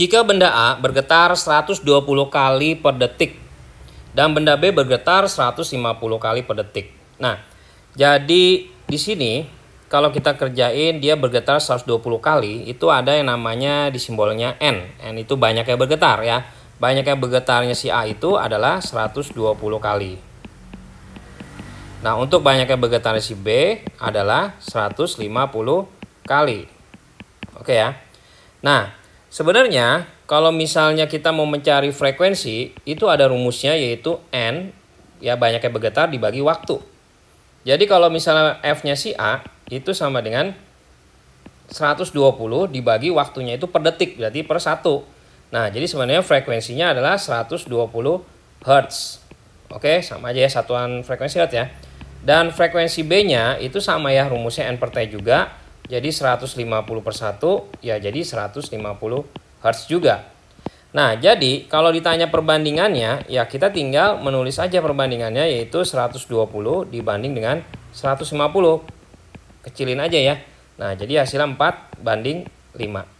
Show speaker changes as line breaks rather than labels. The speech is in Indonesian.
Jika benda A bergetar 120 kali per detik dan benda B bergetar 150 kali per detik. Nah, jadi di sini kalau kita kerjain dia bergetar 120 kali itu ada yang namanya di simbolnya N. N itu banyak yang bergetar ya. Banyak yang bergetarnya si A itu adalah 120 kali. Nah, untuk banyak yang bergetar si B adalah 150 kali. Oke ya. Nah, Sebenarnya kalau misalnya kita mau mencari frekuensi itu ada rumusnya yaitu n ya banyaknya bergetar dibagi waktu. Jadi kalau misalnya f-nya si A itu sama dengan 120 dibagi waktunya itu per detik berarti per satu. Nah jadi sebenarnya frekuensinya adalah 120 hertz. Oke sama aja ya satuan frekuensi Hertz ya. Dan frekuensi B-nya itu sama ya rumusnya n per t juga jadi 150 per 1 ya jadi 150 Hz juga. Nah, jadi kalau ditanya perbandingannya, ya kita tinggal menulis aja perbandingannya yaitu 120 dibanding dengan 150. Kecilin aja ya. Nah, jadi hasilnya 4 banding 5.